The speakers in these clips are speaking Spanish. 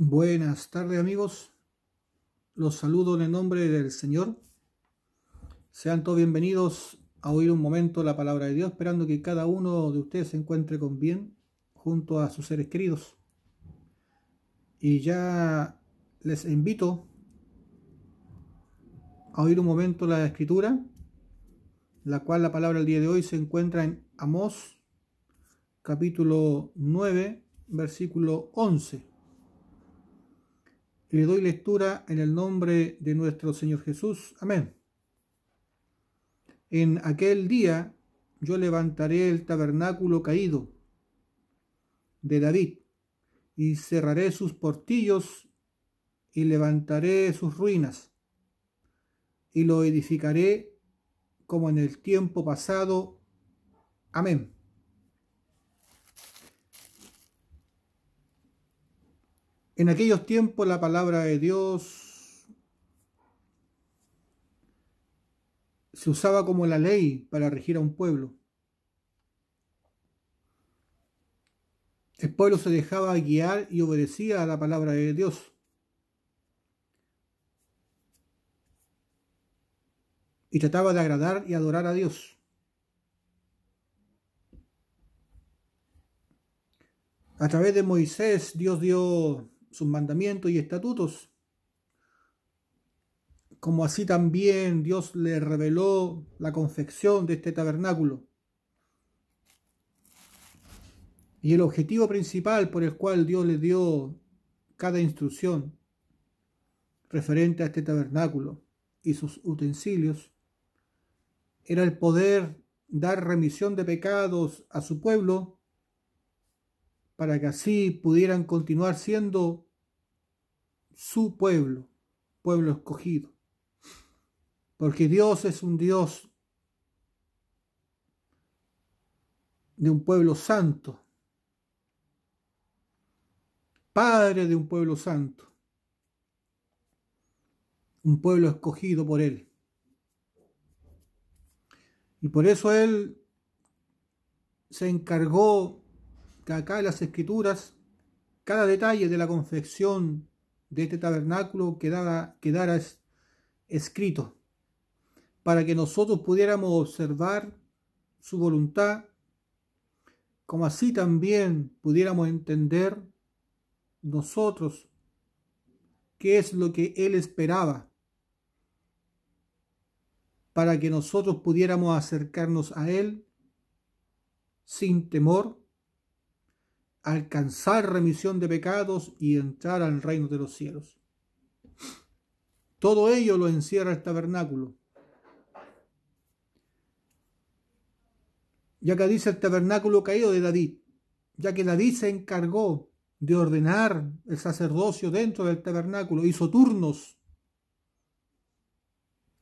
Buenas tardes amigos, los saludo en el nombre del Señor. Sean todos bienvenidos a oír un momento la palabra de Dios, esperando que cada uno de ustedes se encuentre con bien junto a sus seres queridos. Y ya les invito a oír un momento la escritura, la cual la palabra del día de hoy se encuentra en Amós capítulo 9, versículo 11 le doy lectura en el nombre de nuestro Señor Jesús. Amén. En aquel día yo levantaré el tabernáculo caído de David y cerraré sus portillos y levantaré sus ruinas y lo edificaré como en el tiempo pasado. Amén. En aquellos tiempos la palabra de Dios se usaba como la ley para regir a un pueblo. El pueblo se dejaba guiar y obedecía a la palabra de Dios. Y trataba de agradar y adorar a Dios. A través de Moisés Dios dio sus mandamientos y estatutos. Como así también Dios le reveló la confección de este tabernáculo. Y el objetivo principal por el cual Dios le dio cada instrucción referente a este tabernáculo y sus utensilios era el poder dar remisión de pecados a su pueblo para que así pudieran continuar siendo su pueblo, pueblo escogido. Porque Dios es un Dios de un pueblo santo, Padre de un pueblo santo, un pueblo escogido por Él. Y por eso Él se encargó acá en las escrituras cada detalle de la confección de este tabernáculo quedara, quedara escrito para que nosotros pudiéramos observar su voluntad, como así también pudiéramos entender nosotros qué es lo que Él esperaba, para que nosotros pudiéramos acercarnos a Él sin temor alcanzar remisión de pecados y entrar al reino de los cielos. Todo ello lo encierra el tabernáculo. Ya que dice el tabernáculo caído de David, ya que David se encargó de ordenar el sacerdocio dentro del tabernáculo, hizo turnos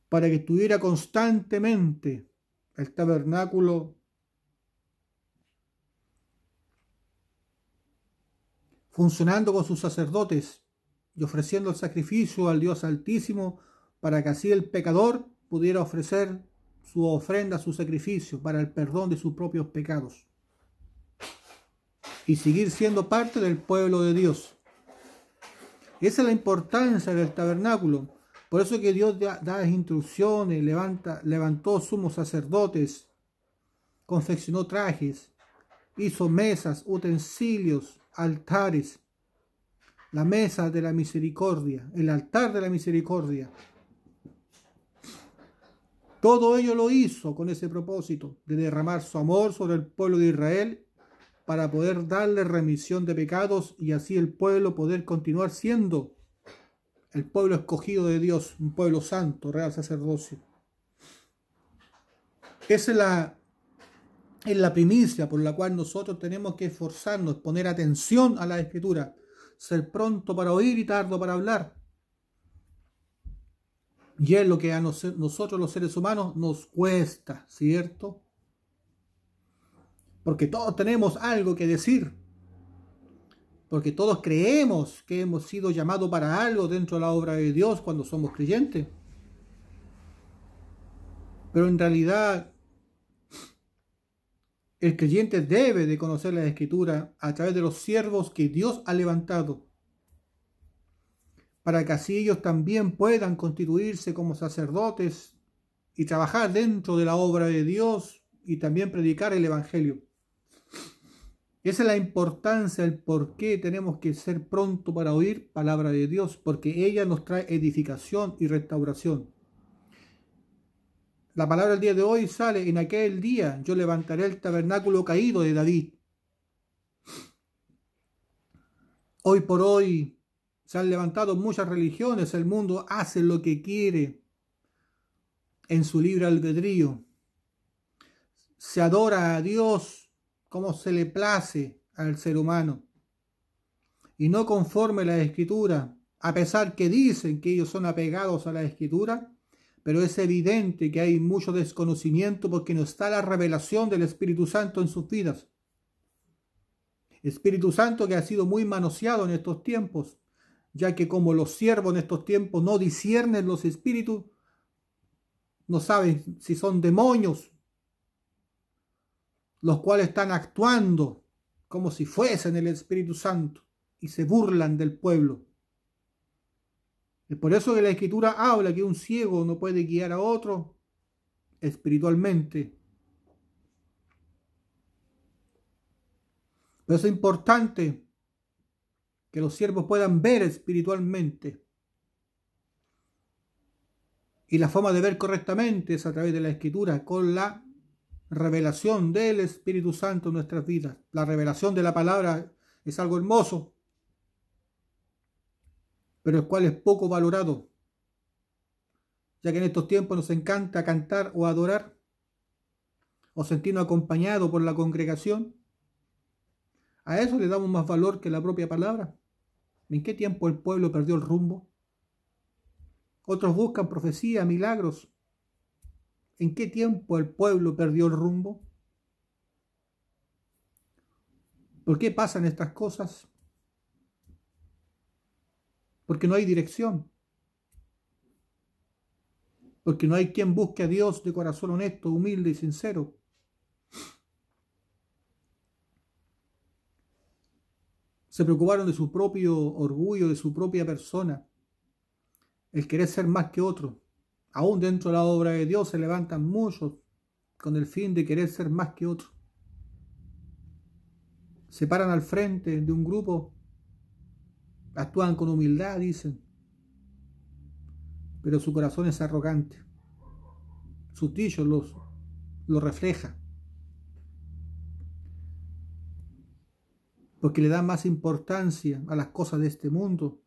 para que estuviera constantemente el tabernáculo funcionando con sus sacerdotes y ofreciendo el sacrificio al Dios Altísimo para que así el pecador pudiera ofrecer su ofrenda, su sacrificio para el perdón de sus propios pecados y seguir siendo parte del pueblo de Dios. Esa es la importancia del tabernáculo. Por eso que Dios da, instrucciones, levanta, levantó sumos sacerdotes, confeccionó trajes, hizo mesas, utensilios, altares, la mesa de la misericordia, el altar de la misericordia. Todo ello lo hizo con ese propósito de derramar su amor sobre el pueblo de Israel para poder darle remisión de pecados y así el pueblo poder continuar siendo el pueblo escogido de Dios, un pueblo santo, real sacerdocio. Esa es la es la primicia por la cual nosotros tenemos que esforzarnos, poner atención a la escritura, ser pronto para oír y tardo para hablar. Y es lo que a nosotros los seres humanos nos cuesta, ¿cierto? Porque todos tenemos algo que decir. Porque todos creemos que hemos sido llamados para algo dentro de la obra de Dios cuando somos creyentes. Pero en realidad el creyente debe de conocer la escritura a través de los siervos que Dios ha levantado, para que así ellos también puedan constituirse como sacerdotes y trabajar dentro de la obra de Dios y también predicar el Evangelio. Esa es la importancia, el por qué tenemos que ser pronto para oír palabra de Dios, porque ella nos trae edificación y restauración. La palabra del día de hoy sale, en aquel día yo levantaré el tabernáculo caído de David. Hoy por hoy se han levantado muchas religiones, el mundo hace lo que quiere en su libre albedrío. Se adora a Dios como se le place al ser humano. Y no conforme la escritura, a pesar que dicen que ellos son apegados a la escritura, pero es evidente que hay mucho desconocimiento porque no está la revelación del Espíritu Santo en sus vidas. Espíritu Santo que ha sido muy manoseado en estos tiempos, ya que como los siervos en estos tiempos no disciernen los espíritus, no saben si son demonios, los cuales están actuando como si fuesen el Espíritu Santo y se burlan del pueblo por eso que la escritura habla que un ciego no puede guiar a otro espiritualmente. Pero es importante que los siervos puedan ver espiritualmente. Y la forma de ver correctamente es a través de la escritura, con la revelación del Espíritu Santo en nuestras vidas. La revelación de la palabra es algo hermoso pero el cual es poco valorado, ya que en estos tiempos nos encanta cantar o adorar, o sentirnos acompañados por la congregación. A eso le damos más valor que la propia palabra. ¿En qué tiempo el pueblo perdió el rumbo? Otros buscan profecía, milagros. ¿En qué tiempo el pueblo perdió el rumbo? ¿Por qué pasan estas cosas? porque no hay dirección. Porque no hay quien busque a Dios de corazón honesto, humilde y sincero. Se preocuparon de su propio orgullo, de su propia persona, el querer ser más que otro. Aún dentro de la obra de Dios se levantan muchos con el fin de querer ser más que otro. Se paran al frente de un grupo Actúan con humildad, dicen, pero su corazón es arrogante. Su tío los, lo refleja. Porque le da más importancia a las cosas de este mundo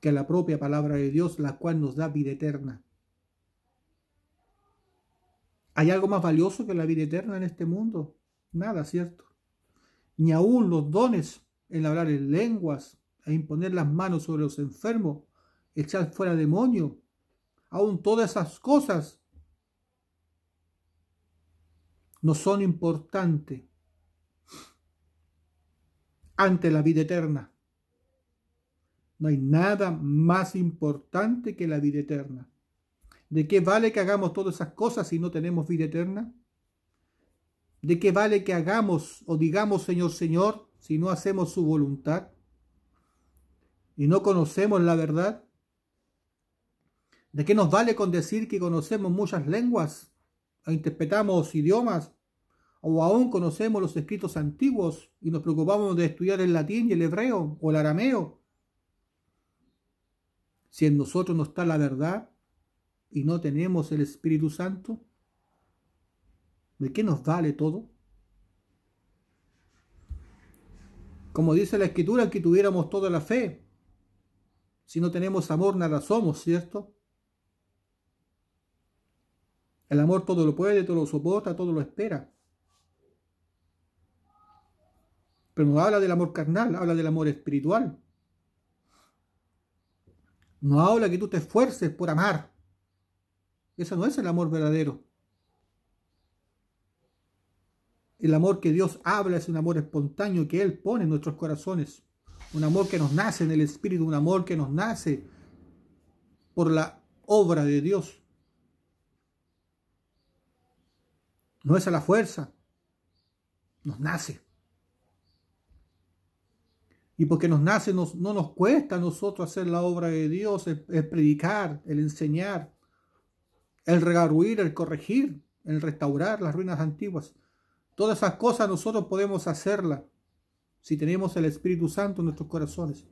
que a la propia palabra de Dios, la cual nos da vida eterna. ¿Hay algo más valioso que la vida eterna en este mundo? Nada, ¿cierto? ni aún los dones, en hablar en lenguas, e imponer las manos sobre los enfermos, echar fuera demonio, aún todas esas cosas no son importantes ante la vida eterna. No hay nada más importante que la vida eterna. ¿De qué vale que hagamos todas esas cosas si no tenemos vida eterna? ¿De qué vale que hagamos o digamos Señor, Señor, si no hacemos su voluntad? ¿Y no conocemos la verdad? ¿De qué nos vale con decir que conocemos muchas lenguas o interpretamos idiomas o aún conocemos los escritos antiguos y nos preocupamos de estudiar el latín y el hebreo o el arameo? Si en nosotros no está la verdad y no tenemos el Espíritu Santo. ¿De qué nos vale todo? Como dice la escritura, que tuviéramos toda la fe. Si no tenemos amor, nada somos, ¿cierto? El amor todo lo puede, todo lo soporta, todo lo espera. Pero no habla del amor carnal, habla del amor espiritual. No habla que tú te esfuerces por amar. Ese no es el amor verdadero. El amor que Dios habla es un amor espontáneo que Él pone en nuestros corazones. Un amor que nos nace en el Espíritu, un amor que nos nace por la obra de Dios. No es a la fuerza, nos nace. Y porque nos nace, no nos cuesta a nosotros hacer la obra de Dios, el, predicar, el enseñar, el regarruir, el corregir, el restaurar las ruinas antiguas. Todas esas cosas nosotros podemos hacerlas si tenemos el Espíritu Santo en nuestros corazones.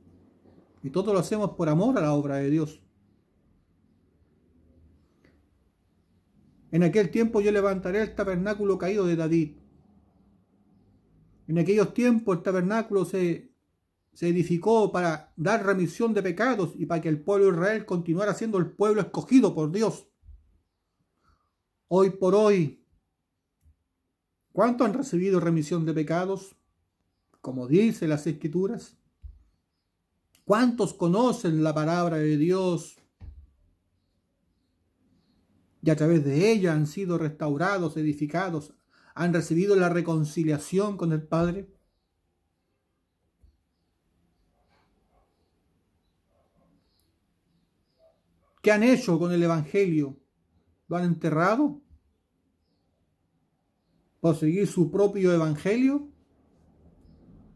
Y todo lo hacemos por amor a la obra de Dios. En aquel tiempo yo levantaré el tabernáculo caído de David. En aquellos tiempos el tabernáculo se, edificó para dar remisión de pecados y para que el pueblo de Israel continuara siendo el pueblo escogido por Dios. Hoy por hoy ¿Cuántos han recibido remisión de pecados? Como dice las escrituras. ¿Cuántos conocen la palabra de Dios? Y a través de ella han sido restaurados, edificados, han recibido la reconciliación con el Padre. ¿Qué han hecho con el Evangelio? ¿Lo han enterrado? por seguir su propio evangelio,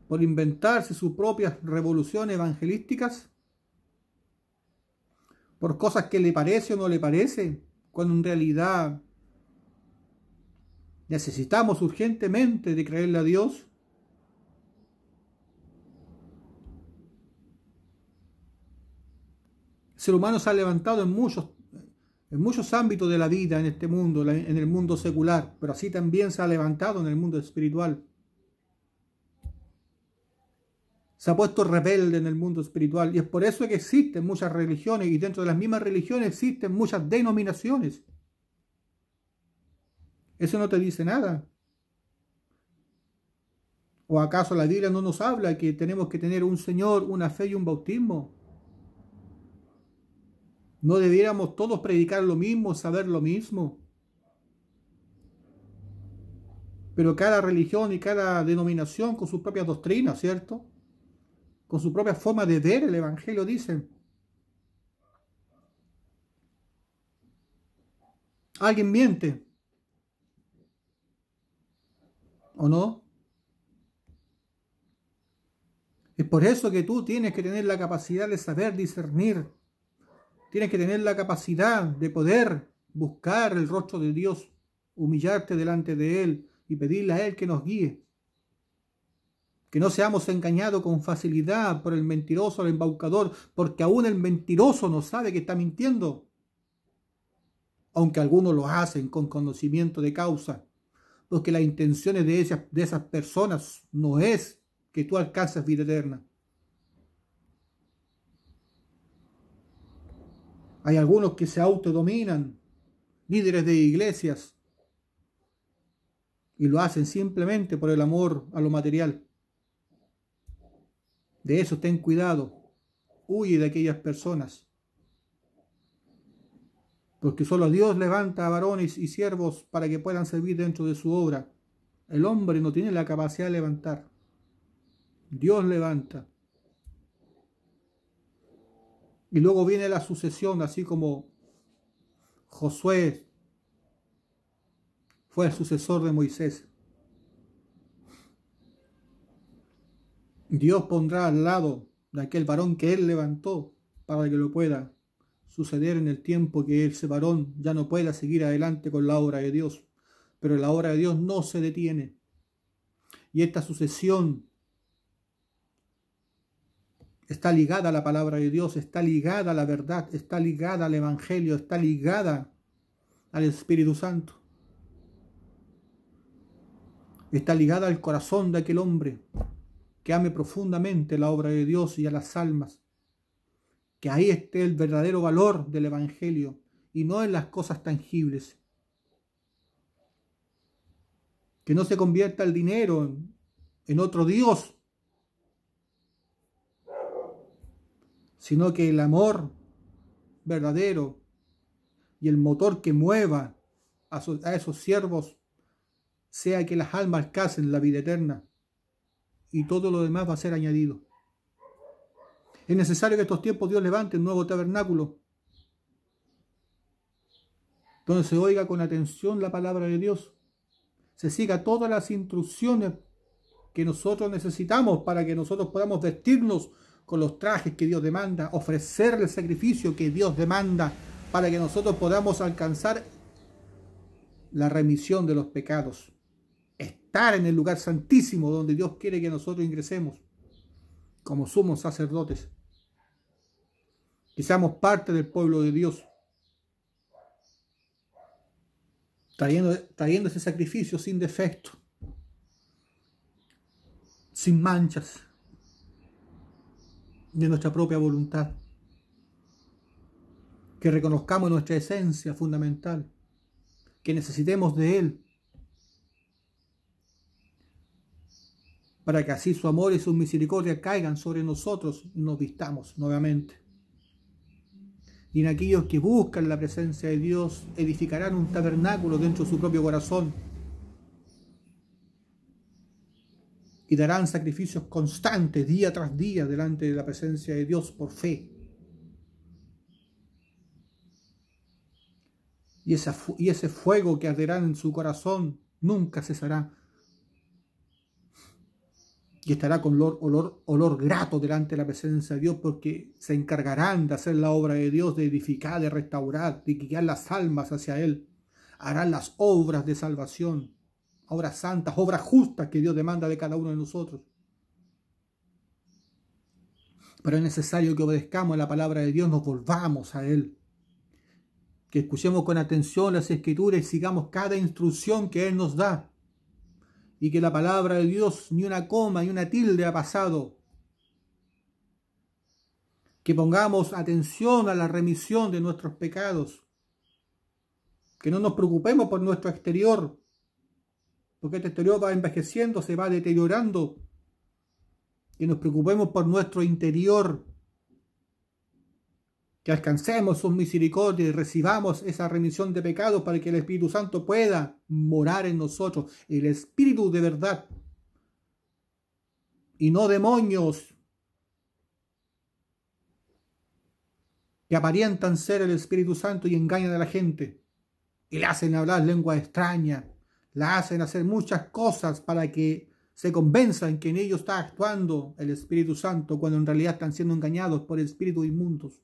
por inventarse sus propias revoluciones evangelísticas, por cosas que le parece o no le parece, cuando en realidad necesitamos urgentemente de creerle a Dios. El ser humano se ha levantado en muchos en muchos ámbitos de la vida, en este mundo, en el mundo secular, pero así también se ha levantado en el mundo espiritual. Se ha puesto rebelde en el mundo espiritual y es por eso que existen muchas religiones y dentro de las mismas religiones existen muchas denominaciones. Eso no te dice nada. ¿O acaso la Biblia no nos habla que tenemos que tener un Señor, una fe y un bautismo? ¿No debiéramos todos predicar lo mismo, saber lo mismo? Pero cada religión y cada denominación con sus propias doctrinas, ¿cierto? Con su propia forma de ver el Evangelio, dicen. Alguien miente. ¿O no? Es por eso que tú tienes que tener la capacidad de saber discernir Tienes que tener la capacidad de poder buscar el rostro de Dios, humillarte delante de Él y pedirle a Él que nos guíe. Que no seamos engañados con facilidad por el mentiroso, el embaucador, porque aún el mentiroso no sabe que está mintiendo. Aunque algunos lo hacen con conocimiento de causa, porque las intenciones de esas, de esas personas no es que tú alcances vida eterna Hay algunos que se autodominan, líderes de iglesias, y lo hacen simplemente por el amor a lo material. De eso ten cuidado, huye de aquellas personas, porque solo Dios levanta a varones y siervos para que puedan servir dentro de su obra. El hombre no tiene la capacidad de levantar, Dios levanta. Y luego viene la sucesión, así como Josué fue el sucesor de Moisés. Dios pondrá al lado de aquel varón que él levantó para que lo pueda suceder en el tiempo que ese varón ya no pueda seguir adelante con la obra de Dios. Pero la obra de Dios no se detiene. Y esta sucesión está ligada a la palabra de Dios, está ligada a la verdad, está ligada al Evangelio, está ligada al Espíritu Santo. Está ligada al corazón de aquel hombre que ame profundamente la obra de Dios y a las almas. Que ahí esté el verdadero valor del Evangelio y no en las cosas tangibles. Que no se convierta el dinero en, otro Dios sino que el amor verdadero y el motor que mueva a, esos siervos sea que las almas casen la vida eterna y todo lo demás va a ser añadido. Es necesario que estos tiempos Dios levante un nuevo tabernáculo donde se oiga con atención la palabra de Dios, se siga todas las instrucciones que nosotros necesitamos para que nosotros podamos vestirnos con los trajes que Dios demanda, ofrecerle el sacrificio que Dios demanda para que nosotros podamos alcanzar la remisión de los pecados, estar en el lugar santísimo donde Dios quiere que nosotros ingresemos como somos sacerdotes, que seamos parte del pueblo de Dios, trayendo, trayendo ese sacrificio sin defecto, sin manchas de nuestra propia voluntad. Que reconozcamos nuestra esencia fundamental, que necesitemos de Él, para que así su amor y su misericordia caigan sobre nosotros y nos vistamos nuevamente. Y en aquellos que buscan la presencia de Dios edificarán un tabernáculo dentro de su propio corazón y darán sacrificios constantes día tras día delante de la presencia de Dios por fe. Y, y ese fuego que arderá en su corazón nunca cesará. Y estará con olor, olor, olor grato delante de la presencia de Dios porque se encargarán de hacer la obra de Dios, de edificar, de restaurar, de guiar las almas hacia Él. Harán las obras de salvación obras santas, obras justas que Dios demanda de cada uno de nosotros. Pero es necesario que obedezcamos a la palabra de Dios, nos volvamos a Él. Que escuchemos con atención las escrituras y sigamos cada instrucción que Él nos da. Y que la palabra de Dios ni una coma ni una tilde ha pasado. Que pongamos atención a la remisión de nuestros pecados. Que no nos preocupemos por nuestro exterior, porque este exterior va envejeciendo, se va deteriorando. Que nos preocupemos por nuestro interior. Que alcancemos su misericordia y recibamos esa remisión de pecados para que el Espíritu Santo pueda morar en nosotros. El Espíritu de verdad. Y no demonios que aparentan ser el Espíritu Santo y engañan a la gente y le hacen hablar lengua extraña la hacen hacer muchas cosas para que se convenzan que en ellos está actuando el Espíritu Santo cuando en realidad están siendo engañados por espíritus inmundos.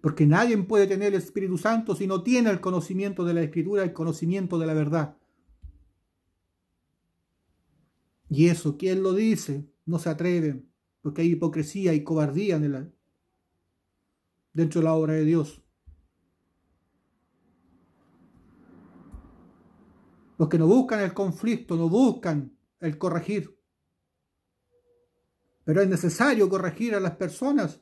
Porque nadie puede tener el Espíritu Santo si no tiene el conocimiento de la Escritura, el conocimiento de la verdad. Y eso, ¿quién lo dice? No se atreven, porque hay hipocresía y cobardía dentro de la obra de Dios. Los que no buscan el conflicto, no buscan el corregir. Pero es necesario corregir a las personas.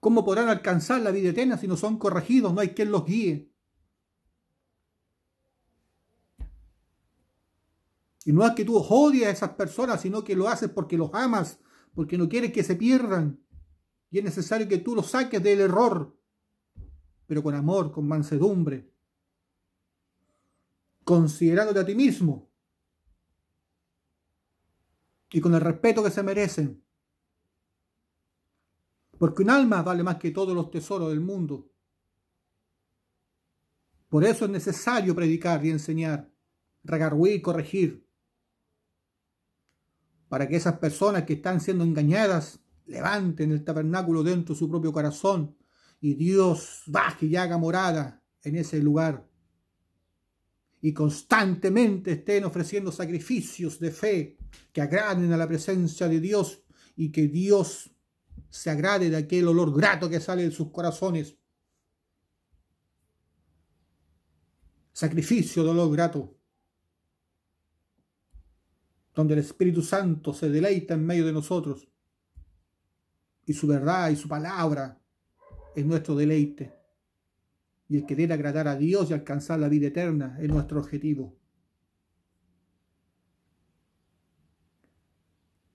¿Cómo podrán alcanzar la vida eterna si no son corregidos? No hay quien los guíe. Y no es que tú odies a esas personas, sino que lo haces porque los amas, porque no quieres que se pierdan. Y es necesario que tú los saques del error, pero con amor, con mansedumbre considerándote a ti mismo y con el respeto que se merecen. Porque un alma vale más que todos los tesoros del mundo. Por eso es necesario predicar y enseñar, y corregir, para que esas personas que están siendo engañadas levanten el tabernáculo dentro de su propio corazón y Dios baje y haga morada en ese lugar y constantemente estén ofreciendo sacrificios de fe que agraden a la presencia de Dios y que Dios se agrade de aquel olor grato que sale de sus corazones. Sacrificio de olor grato, donde el Espíritu Santo se deleita en medio de nosotros y su verdad y su palabra es nuestro deleite y el querer agradar a Dios y alcanzar la vida eterna es nuestro objetivo.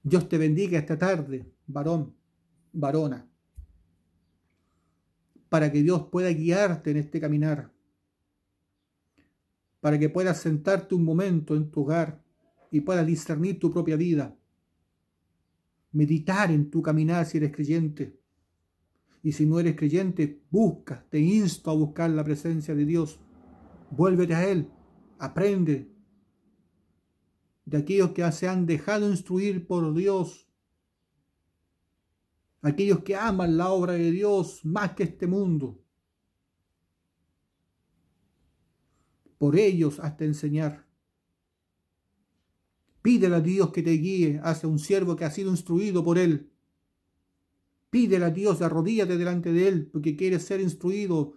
Dios te bendiga esta tarde, varón, varona, para que Dios pueda guiarte en este caminar, para que puedas sentarte un momento en tu hogar y puedas discernir tu propia vida, meditar en tu caminar si eres creyente y si no eres creyente, busca, te insto a buscar la presencia de Dios. Vuélvete a Él, aprende de aquellos que se han dejado instruir por Dios, aquellos que aman la obra de Dios más que este mundo. Por ellos hasta enseñar. Pídele a Dios que te guíe hacia un siervo que ha sido instruido por Él Pídele a Dios, arrodíllate delante de Él, porque quieres ser instruido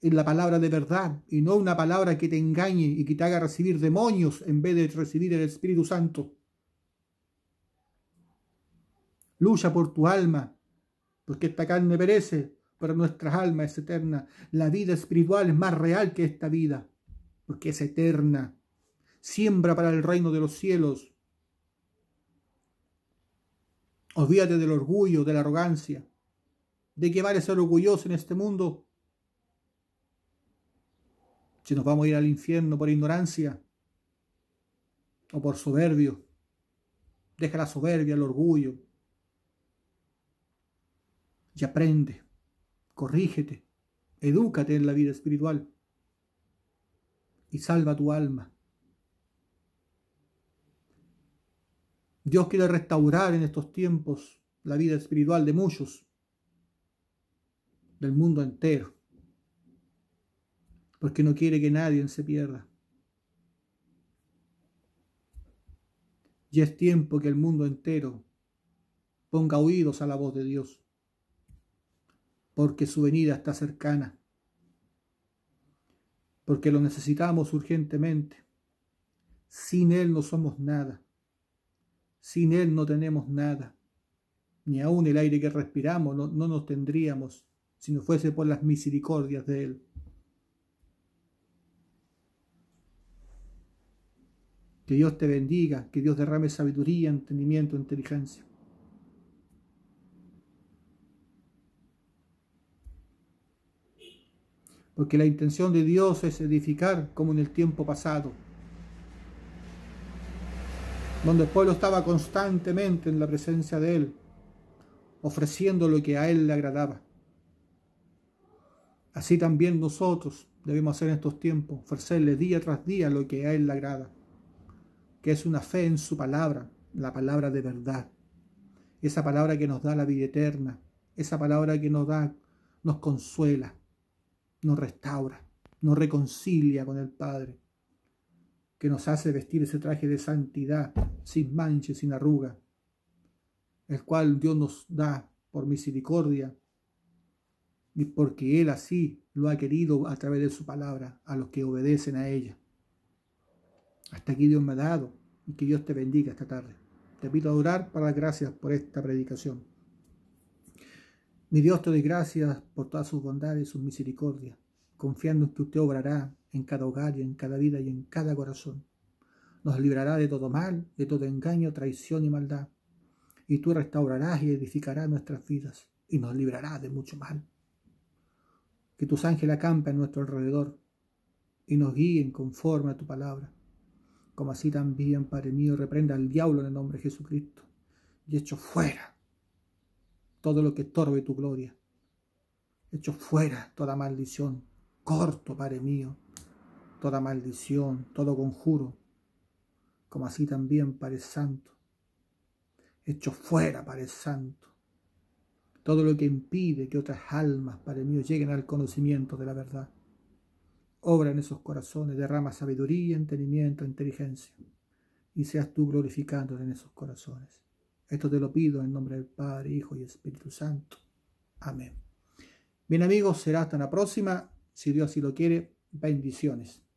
en la palabra de verdad y no una palabra que te engañe y que te haga recibir demonios en vez de recibir el Espíritu Santo. Lucha por tu alma, porque esta carne perece, pero nuestra alma es eterna. La vida espiritual es más real que esta vida, porque es eterna. Siembra para el reino de los cielos Olvídate del orgullo, de la arrogancia. ¿De qué vale ser orgulloso en este mundo? Si nos vamos a ir al infierno por ignorancia o por soberbio. Deja la soberbia, el orgullo. Y aprende, corrígete, edúcate en la vida espiritual y salva tu alma. Dios quiere restaurar en estos tiempos la vida espiritual de muchos, del mundo entero, porque no quiere que nadie se pierda. Y es tiempo que el mundo entero ponga oídos a la voz de Dios, porque su venida está cercana, porque lo necesitamos urgentemente. Sin Él no somos nada. Sin Él no tenemos nada, ni aún el aire que respiramos no, no nos tendríamos si no fuese por las misericordias de Él. Que Dios te bendiga, que Dios derrame sabiduría, entendimiento, inteligencia. Porque la intención de Dios es edificar como en el tiempo pasado donde el pueblo estaba constantemente en la presencia de él, ofreciendo lo que a él le agradaba. Así también nosotros debemos hacer en estos tiempos, ofrecerle día tras día lo que a él le agrada, que es una fe en su palabra, la palabra de verdad, esa palabra que nos da la vida eterna, esa palabra que nos da, nos consuela, nos restaura, nos reconcilia con el Padre que nos hace vestir ese traje de santidad, sin mancha, sin arruga, el cual Dios nos da por misericordia y porque Él así lo ha querido a través de su palabra a los que obedecen a ella. Hasta aquí Dios me ha dado y que Dios te bendiga esta tarde. Te pido a orar para dar gracias por esta predicación. Mi Dios te doy gracias por todas sus bondades y sus misericordias, confiando en que usted obrará en cada hogar y en cada vida y en cada corazón. Nos librará de todo mal, de todo engaño, traición y maldad. Y tú restaurarás y edificarás nuestras vidas y nos librará de mucho mal. Que tus ángeles acampen a nuestro alrededor y nos guíen conforme a tu palabra. Como así también, Padre mío, reprenda al diablo en el nombre de Jesucristo y echo fuera todo lo que estorbe tu gloria. Echo fuera toda maldición. Corto, Padre mío, toda maldición, todo conjuro, como así también para el santo, hecho fuera para el santo, todo lo que impide que otras almas, el mío, lleguen al conocimiento de la verdad. Obra en esos corazones, derrama sabiduría, entendimiento, inteligencia, y seas tú glorificándote en esos corazones. Esto te lo pido en nombre del Padre, Hijo y Espíritu Santo. Amén. Bien amigos, será hasta la próxima, si Dios así lo quiere. Bendiciones.